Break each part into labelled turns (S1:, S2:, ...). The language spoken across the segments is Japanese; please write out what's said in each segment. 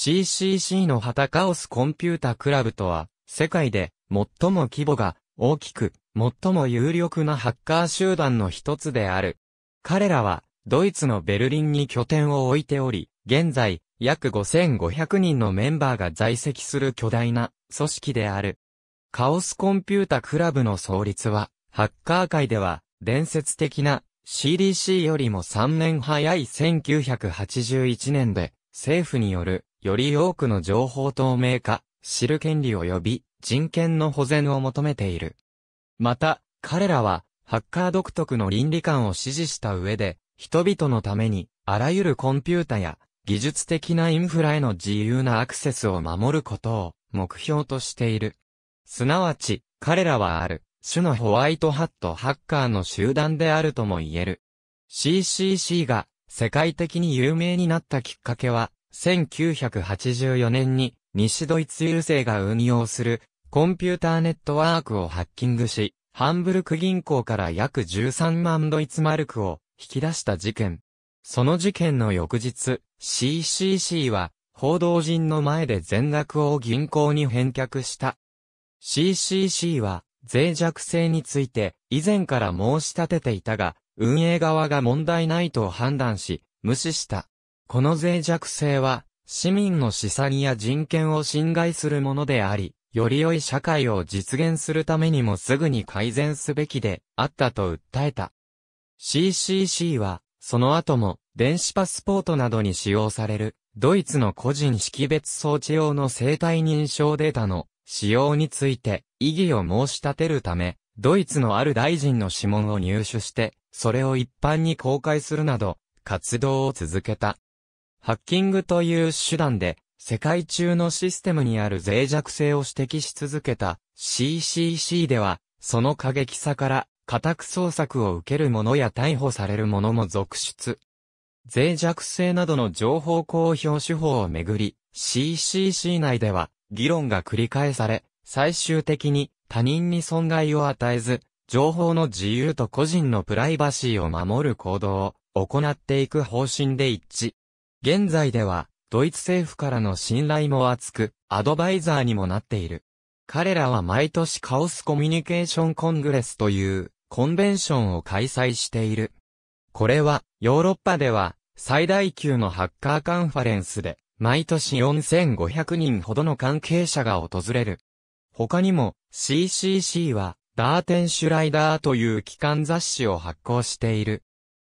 S1: CCC の旗カオスコンピュータクラブとは、世界で最も規模が大きく、最も有力なハッカー集団の一つである。彼らは、ドイツのベルリンに拠点を置いており、現在、約5500人のメンバーが在籍する巨大な組織である。カオスコンピュータクラブの創立は、ハッカー界では伝説的な CDC よりも3年早い1981年で政府によるより多くの情報透明化、知る権利及び人権の保全を求めている。また、彼らは、ハッカー独特の倫理観を支持した上で、人々のために、あらゆるコンピュータや、技術的なインフラへの自由なアクセスを守ることを目標としている。すなわち、彼らはある、種のホワイトハットハッカーの集団であるとも言える。CCC が世界的に有名になったきっかけは、1984年に西ドイツ郵政が運用するコンピューターネットワークをハッキングし、ハンブルク銀行から約13万ドイツマルクを引き出した事件。その事件の翌日、CCC は報道陣の前で全額を銀行に返却した。CCC は脆弱性について以前から申し立てていたが、運営側が問題ないと判断し、無視した。この脆弱性は、市民の資産や人権を侵害するものであり、より良い社会を実現するためにもすぐに改善すべきであったと訴えた。CCC は、その後も、電子パスポートなどに使用される、ドイツの個人識別装置用の生体認証データの使用について異議を申し立てるため、ドイツのある大臣の指紋を入手して、それを一般に公開するなど、活動を続けた。ハッキングという手段で、世界中のシステムにある脆弱性を指摘し続けた CCC では、その過激さから家宅捜索を受ける者や逮捕される者も続出。脆弱性などの情報公表手法をめぐり、CCC 内では議論が繰り返され、最終的に他人に損害を与えず、情報の自由と個人のプライバシーを守る行動を行っていく方針で一致。現在では、ドイツ政府からの信頼も厚く、アドバイザーにもなっている。彼らは毎年カオスコミュニケーションコングレスという、コンベンションを開催している。これは、ヨーロッパでは、最大級のハッカーカンファレンスで、毎年4500人ほどの関係者が訪れる。他にも、CCC は、ダーテンシュライダーという機関雑誌を発行している。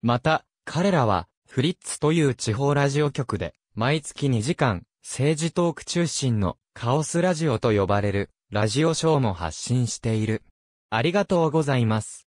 S1: また、彼らは、フリッツという地方ラジオ局で、毎月2時間、政治トーク中心のカオスラジオと呼ばれる、ラジオショーも発信している。ありがとうございます。